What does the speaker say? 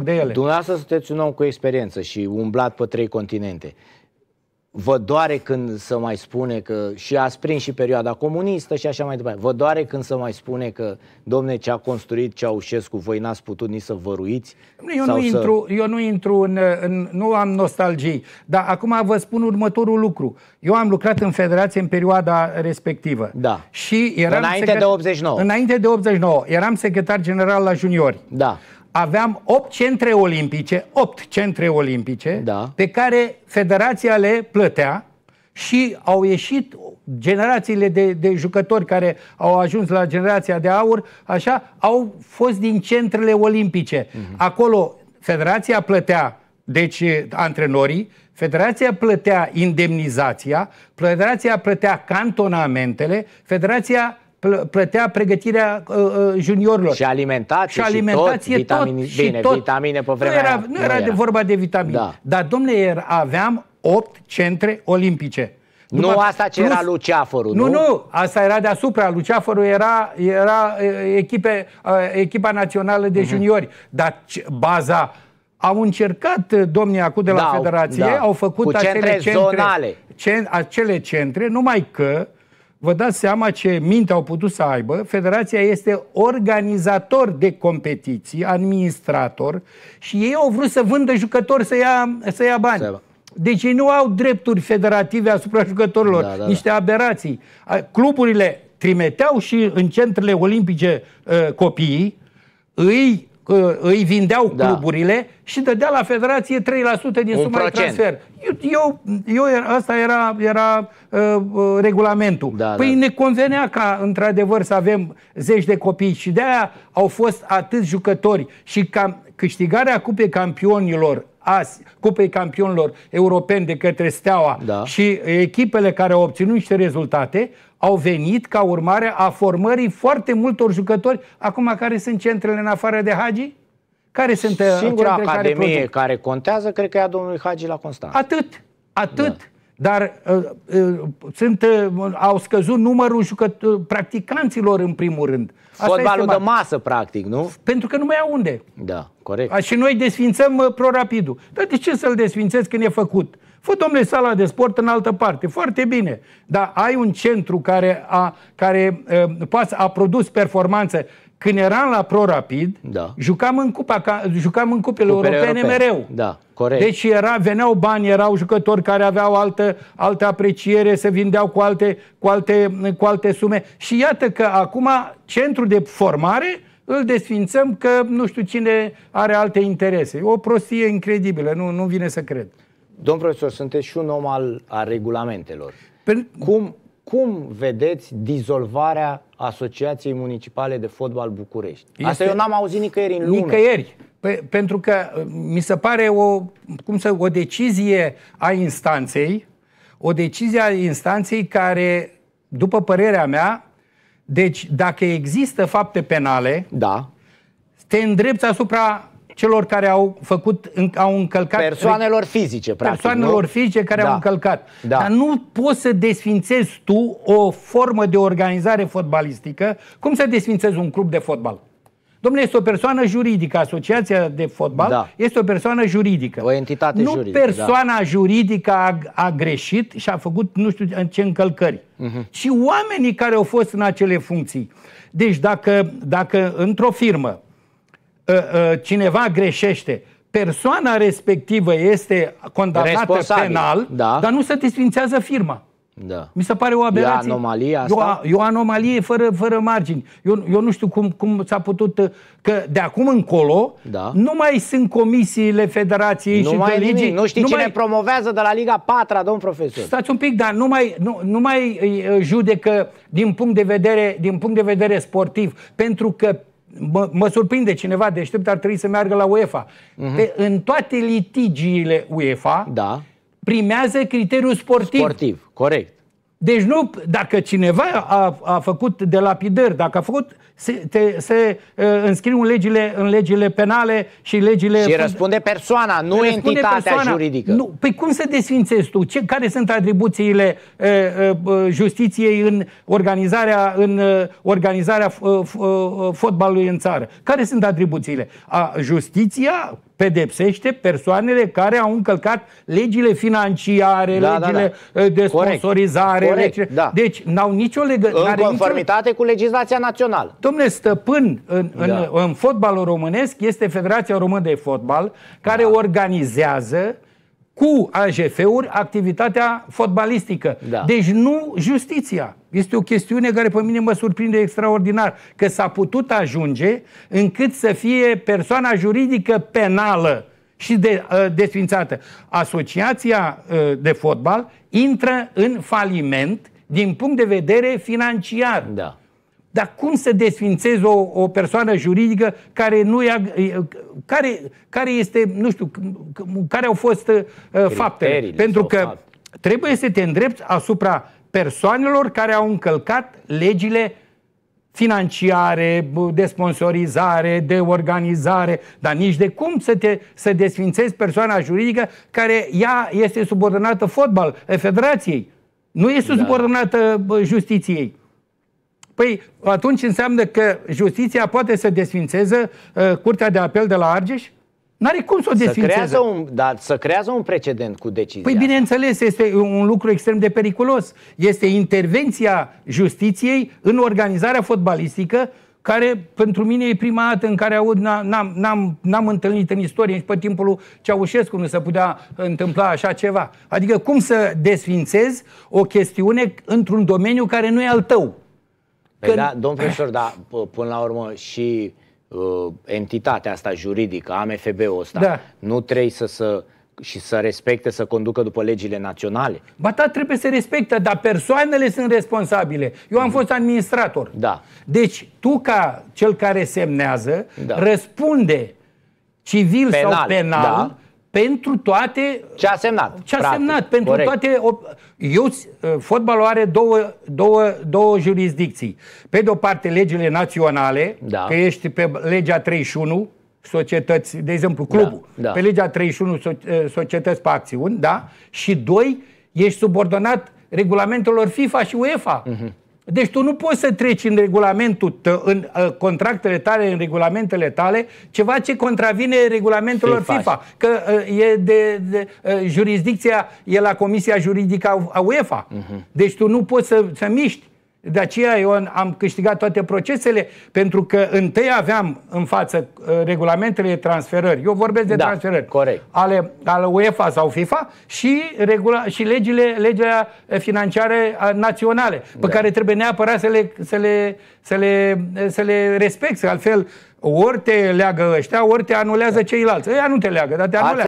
de ele. Dumneavoastră sunteți un om cu experiență și umblat pe trei continente. Vă doare când să mai spune că și a prins și perioada comunistă și așa mai departe. Vă doare când să mai spune că, domne, ce a construit Ceaușescu, voi n-ați putut nici să ruiți? Eu nu, să... intru, eu nu intru în, în... Nu am nostalgii, dar acum vă spun următorul lucru. Eu am lucrat în federație în perioada respectivă. Da. Și eram înainte secretar, de 89. Înainte de 89. Eram secretar general la juniori. Da aveam 8 centre olimpice, 8 centre olimpice, da. pe care federația le plătea și au ieșit generațiile de, de jucători care au ajuns la generația de aur, așa, au fost din centrele olimpice. Uh-huh. Acolo federația plătea, deci antrenorii, Federația plătea indemnizația, federația plătea cantonamentele, federația plătea pregătirea uh, uh, juniorilor. Și alimentație și, alimentație, și tot. Vitamine, tot bine, tot. vitamine pe vremea Nu era, nu era, era. de vorba de vitamine. Da. Dar, domnule, era, aveam 8 centre olimpice. După nu asta ce plus, era Luceafărul, nu? Nu, nu, asta era deasupra. Luceafărul era, era uh, echipe, uh, echipa națională de mhm. juniori. Uh-huh. Dar baza au încercat domnii acum de la da, federație, da. au făcut Cu acele centre, centre zonale. Cen, acele centre, numai că uh, vă dați seama ce minte au putut să aibă, federația este organizator de competiții, administrator și ei au vrut să vândă jucători să ia, să ia bani. Deci ei nu au drepturi federative asupra jucătorilor, da, da, da. niște aberații. Cluburile trimiteau și în centrele olimpice uh, copiii, îi îi vindeau da. cluburile și dădea la federație 3% din suma de transfer. Eu, eu, asta era, era uh, uh, regulamentul. Da, păi da. ne convenea ca, într-adevăr, să avem zeci de copii și de-aia au fost atâți jucători și cam, câștigarea Cupei Campionilor azi, Cupei Campionilor europeni de către Steaua da. și echipele care au obținut niște rezultate au venit ca urmare a formării foarte multor jucători, acum care sunt centrele în afară de Hagi? Care sunt Singura academie care, care contează, cred că e a domnului Hagi la Constanța. Atât, atât. Da. Dar uh, uh, sunt, uh, au scăzut numărul jucăt- uh, practicanților în primul rând. Fotbalul de masă, practic, nu? Pentru că nu mai au unde. Da, corect. A, și noi desfințăm uh, prorapidul. Dar de ce să-l desfințezi când e făcut? Fă, domnule, sala de sport în altă parte. Foarte bine. Dar ai un centru care a, care, uh, a produs performanță când eram la ProRapid, da. jucam, în cupa, jucam în cupele, cupele europene, europene mereu. Da, corect. Deci era, veneau bani, erau jucători care aveau altă, altă apreciere, se vindeau cu alte, cu, alte, cu alte sume. Și iată că acum centrul de formare îl desfințăm că nu știu cine are alte interese. O prostie incredibilă, nu, nu vine să cred. Domn profesor, sunteți și un om al, al regulamentelor. Pe... Cum cum vedeți dizolvarea Asociației Municipale de Fotbal București? Este Asta eu n-am auzit nicăieri în lume. Nicăieri. Pe, pentru că uh, mi se pare o, cum să, o decizie a instanței, o decizie a instanței care, după părerea mea, deci dacă există fapte penale, da. te îndrepți asupra celor care au făcut, au încălcat... Persoanelor fizice, practic. Persoanelor nu? fizice care da. au încălcat. Da. Dar nu poți să desfințezi tu o formă de organizare fotbalistică. Cum să desfințezi un club de fotbal? Domnule, este o persoană juridică. Asociația de fotbal da. este o persoană juridică. O entitate nu juridică. Nu da. persoana da. juridică a, a greșit și a făcut nu știu ce încălcări, uh-huh. ci oamenii care au fost în acele funcții. Deci dacă, dacă într-o firmă Ă, ă, cineva greșește, persoana respectivă este condamnată penal, da. dar nu se desfințează firma. Da. Mi se pare o aberație. E anomalie asta? E o, e o anomalie fără, fără margini. Eu, eu nu știu cum, cum s-a putut... Că de acum încolo da. nu mai sunt comisiile Federației nu și mai de ligii. Nu știi nu cine mai... promovează de la Liga 4 domn profesor. Stați un pic, dar nu mai, nu, nu mai ă, judecă din punct, de vedere, din punct de vedere sportiv. Pentru că mă, mă surprinde cineva deștept, ar trebui să meargă la UEFA. Uh-huh. Pe, în toate litigiile UEFA da. primează criteriul sportiv. Sportiv, corect. Deci nu, dacă cineva a, a făcut de lapidări, dacă a făcut, se, te, se uh, înscriu în legile, în legile penale și legile... Și răspunde persoana, nu răspunde entitatea persoana. juridică. Nu. Păi cum să desfințezi tu? Ce, care sunt atribuțiile uh, uh, uh justiției în organizarea, în, uh, organizarea uh, uh, uh, fotbalului în țară? Care sunt atribuțiile? A, justiția pedepsește persoanele care au încălcat legile financiare, da, da legile da, da. de sponsorizare. Corect, legile... da. Deci n-au nicio legătură. În conformitate nicio... cu legislația națională. Domnule, stăpân în, da. în, în fotbalul românesc este Federația Română de Fotbal care da. organizează uh, cu AJF-uri activitatea fotbalistică. Da. Deci nu justiția. Este o chestiune care pe mine mă surprinde extraordinar că s-a putut ajunge încât să fie persoana juridică penală și de, uh, desfințată. Asociația uh, de fotbal intră în faliment din punct de vedere financiar. Da. Dar cum să desfințez o, o persoană juridică care nu ia, care, care este, nu știu, care au fost uh, faptele? Pentru că fapt. trebuie să te îndrepți asupra persoanelor care au încălcat legile financiare, de sponsorizare, de organizare, dar nici de cum să, te, să desfințezi persoana juridică care ea este subordonată fotbal, federației. Nu este da. subordonată justiției. Păi atunci înseamnă că justiția poate să desfințeze uh, Curtea de Apel de la Argeș? N-are cum să o desfințeze. Să un, da, să creează un precedent cu decizia. Păi bineînțeles, este un lucru extrem de periculos. Este intervenția justiției în organizarea fotbalistică care pentru mine e prima dată în care aud, n-am, n-am, n-am întâlnit în istorie, nici pe timpul lui Ceaușescu nu se putea întâmpla așa ceva. Adică cum să desfințezi o chestiune într-un domeniu care nu e al tău? Păi da, domn profesor, dar până la urmă și uh, entitatea asta juridică, AMFB-ul ăsta, da. nu trebuie să, să și să respecte, să conducă după legile naționale. Ba da, trebuie să respecte, dar persoanele sunt responsabile. Eu am mm. fost administrator. Da. Deci tu ca cel care semnează, da. răspunde civil penal, sau penal da pentru toate... Ce a semnat. Ce a practic, semnat. Pentru corect. toate... Eu, fotbalul are două, două, două jurisdicții. Pe de o parte, legile naționale, da. că ești pe legea 31, societăți, de exemplu, da, clubul. Da, da. Pe legea 31, eh, societăți pe acțiuni, da? Și doi, ești subordonat regulamentelor FIFA și UEFA. Uh-huh. Deci tu nu poți să treci în regulamentul, tă, în ă, contractele tale, în regulamentele tale, ceva ce contravine regulamentelor FIFA, FIFA că ă, e de, de ă, jurisdicția e la Comisia Juridică a UEFA. Uh-huh. Mhm. Deci tu nu poți să, să miști. De aceea eu am câștigat toate procesele, pentru că întâi aveam în față uh, regulamentele de transferări. Eu vorbesc de da, transferări. Corect. Ale, ale UEFA sau FIFA și, regula, și legile, legile financiare naționale, pe da. care trebuie neapărat să le, să le, să le, să le respecti. Altfel, ori te leagă ăștia, ori te anulează da. ceilalți. Ei nu te leagă, dar te anulează.